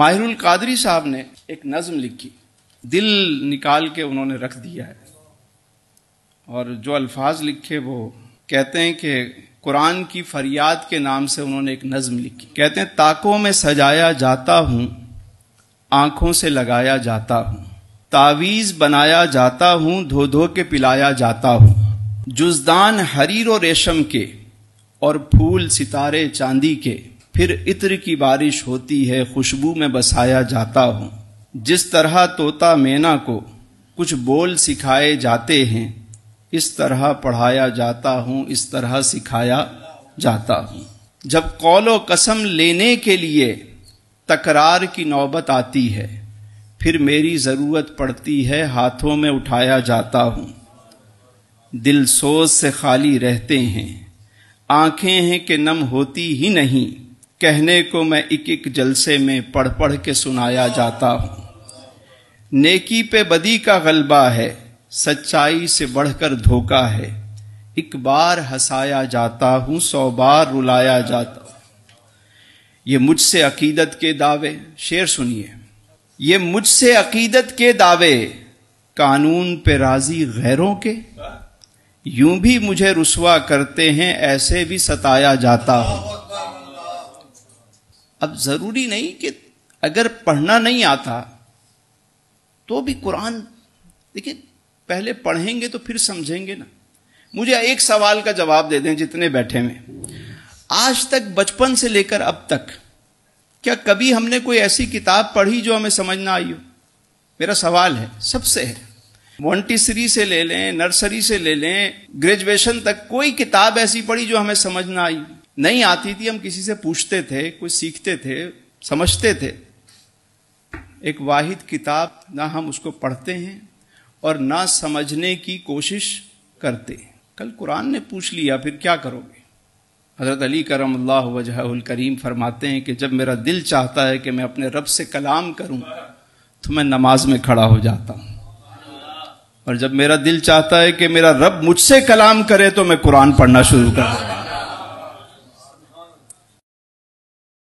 माहिरुल कादरी साहब ने एक नज्म लिखी दिल निकाल के उन्होंने रख दिया है और जो अल्फाज लिखे वो कहते हैं कि कुरान की फरियाद के नाम से उन्होंने एक नज्म लिखी कहते हैं ताकों में सजाया जाता हूँ आंखों से लगाया जाता हूँ तावीज बनाया जाता हूँ धो धो के पिलाया जाता हूँ जुजदान हरीर रेशम के और फूल सितारे चांदी के फिर इत्र की बारिश होती है खुशबू में बसाया जाता हूँ जिस तरह तोता मैना को कुछ बोल सिखाए जाते हैं इस तरह पढ़ाया जाता हूँ इस तरह सिखाया जाता हूँ जब कौलो कसम लेने के लिए तकरार की नौबत आती है फिर मेरी ज़रूरत पड़ती है हाथों में उठाया जाता हूँ दिल सोच से खाली रहते हैं आंखें हैं कि नम होती ही नहीं कहने को मैं एक एक जलसे में पढ़ पढ़ के सुनाया जाता हूं नेकी पे बदी का गलबा है सच्चाई से बढ़कर धोखा है एक बार हंसाया जाता हूं सौ बार रुलाया जाता हूं ये मुझसे अकीदत के दावे शेर सुनिए ये मुझसे अकीदत के दावे कानून पे राजी गैरों के यूं भी मुझे रुसवा करते हैं ऐसे भी सताया जाता हूं अब जरूरी नहीं कि अगर पढ़ना नहीं आता तो भी कुरान देखिए पहले पढ़ेंगे तो फिर समझेंगे ना मुझे एक सवाल का जवाब दे दें जितने बैठे में आज तक बचपन से लेकर अब तक क्या कभी हमने कोई ऐसी किताब पढ़ी जो हमें समझ ना आई हो मेरा सवाल है सबसे है वॉन्टिसरी से ले लें नर्सरी से ले लें ग्रेजुएशन तक कोई किताब ऐसी पढ़ी जो हमें समझ ना आई नहीं आती थी हम किसी से पूछते थे कुछ सीखते थे समझते थे एक वाहिद किताब ना हम उसको पढ़ते हैं और ना समझने की कोशिश करते कल कुरान ने पूछ लिया फिर क्या करोगे हज़रत अली करम अल्लाह वजहुल करीम फरमाते हैं कि जब मेरा दिल चाहता है कि मैं अपने रब से कलाम करूं तो मैं नमाज में खड़ा हो जाता हूं और जब मेरा दिल चाहता है कि मेरा रब मुझसे कलाम करे तो मैं कुरान पढ़ना शुरू कर